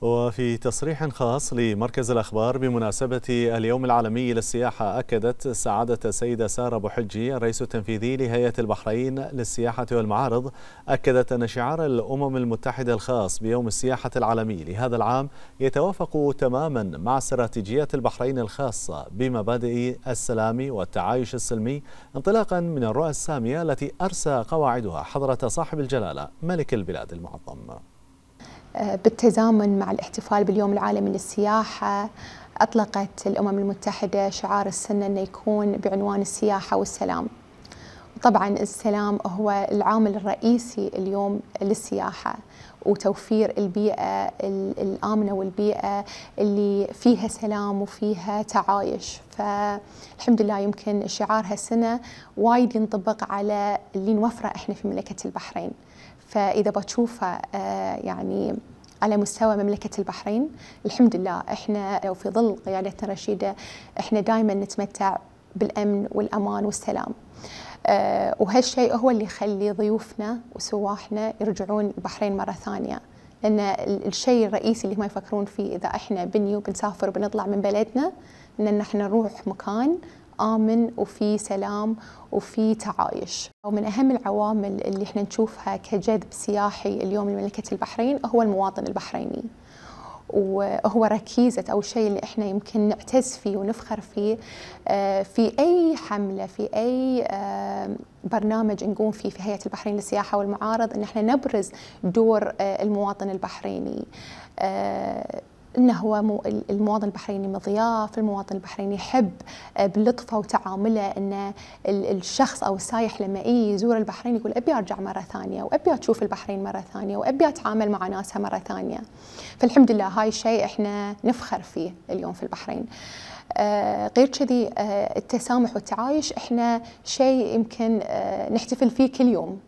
وفي تصريح خاص لمركز الأخبار بمناسبة اليوم العالمي للسياحة أكدت سعادة السيدة سارة بوحجي الرئيس التنفيذي لهيئة البحرين للسياحة والمعارض أكدت أن شعار الأمم المتحدة الخاص بيوم السياحة العالمي لهذا العام يتوافق تماما مع استراتيجية البحرين الخاصة بمبادئ السلام والتعايش السلمي انطلاقا من الرؤى السامية التي أرسى قواعدها حضرة صاحب الجلالة ملك البلاد المعظم بالتزامن مع الاحتفال باليوم العالمي للسياحة أطلقت الأمم المتحدة شعار السنة أن يكون بعنوان السياحة والسلام طبعا السلام هو العامل الرئيسي اليوم للسياحه وتوفير البيئة الآمنة والبيئة اللي فيها سلام وفيها تعايش فالحمد لله يمكن شعار هالسنة وايد ينطبق على اللي نوفره احنا في مملكة البحرين فإذا بتشوفه آه، يعني على مستوى مملكة البحرين الحمد لله احنا وفي ظل قيادتنا الرشيدة احنا دائما نتمتع بالامن والامان والسلام. آه، وهالشيء هو اللي يخلي ضيوفنا وسواحنا يرجعون البحرين مره ثانيه. لان الشيء الرئيسي اللي هم يفكرون فيه اذا احنا بني وبنسافر وبنطلع من بلدنا ان احنا نروح مكان امن وفي سلام وفي تعايش ومن اهم العوامل اللي احنا نشوفها كجذب سياحي اليوم لمملكه البحرين هو المواطن البحريني وهو ركيزة أو شيء اللي إحنا يمكن نعتز فيه ونفخر فيه آه، في أي حملة في أي آه، برنامج نقوم فيه في هيئة البحرين للسياحة والمعارض إن إحنا نبرز دور آه، المواطن البحريني انه هو المواطن البحريني مضياف، المواطن البحريني يحب آه، بلطفه وتعامله ان الشخص او السايح لما إيه يزور البحرين يقول ابي ارجع مره ثانيه وابي اشوف البحرين مره ثانيه وابي اتعامل مع ناسها مره ثانيه. فالحمد لله هاي الشيء احنا نفخر فيه اليوم في البحرين. آه غير كذي آه التسامح والتعايش احنا شيء يمكن آه نحتفل فيه كل يوم.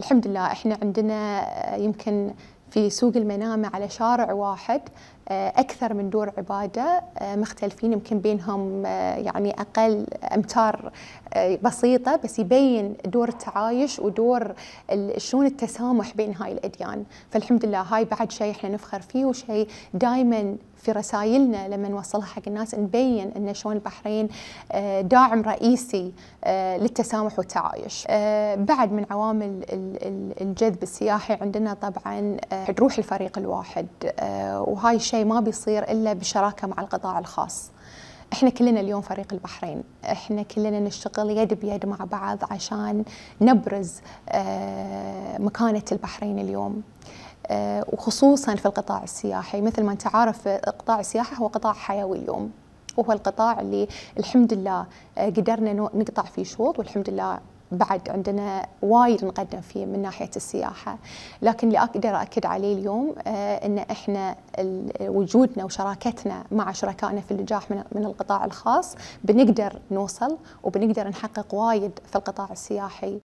الحمد لله احنا عندنا آه، يمكن في سوق المنامة على شارع واحد آه، اكثر من دور عباده آه، مختلفين يمكن بينهم آه، يعني اقل امتار بسيطه بس يبين دور التعايش ودور شلون التسامح بين هاي الاديان فالحمد لله هاي بعد شيء احنا نفخر فيه وشيء دائما في رسائلنا لما نوصلها حق الناس نبين ان شلون البحرين داعم رئيسي للتسامح والتعايش. بعد من عوامل الجذب السياحي عندنا طبعا روح الفريق الواحد وهاي شيء شيء ما بيصير الا بشراكه مع القطاع الخاص. احنا كلنا اليوم فريق البحرين، احنا كلنا نشتغل يد بيد مع بعض عشان نبرز آه، مكانه البحرين اليوم. آه، وخصوصا في القطاع السياحي، مثل ما انت عارف قطاع السياحه هو قطاع حيوي اليوم. وهو القطاع اللي الحمد لله آه، قدرنا نقطع فيه شوط والحمد لله بعد عندنا وايد نقدم فيه من ناحيه السياحه لكن اللي اقدر اكد عليه اليوم آه، ان احنا وجودنا وشراكتنا مع شركائنا في النجاح من القطاع الخاص بنقدر نوصل وبنقدر نحقق وايد في القطاع السياحي